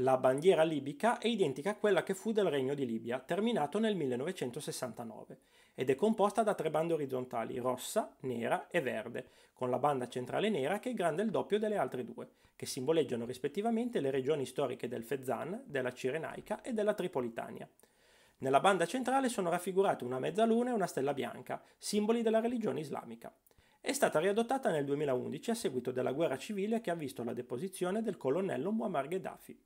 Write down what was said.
La bandiera libica è identica a quella che fu del Regno di Libia, terminato nel 1969, ed è composta da tre bande orizzontali, rossa, nera e verde, con la banda centrale nera che è grande il doppio delle altre due, che simboleggiano rispettivamente le regioni storiche del Fezzan, della Cirenaica e della Tripolitania. Nella banda centrale sono raffigurate una mezzaluna e una stella bianca, simboli della religione islamica. È stata riadottata nel 2011 a seguito della guerra civile che ha visto la deposizione del colonnello Muammar Gheddafi.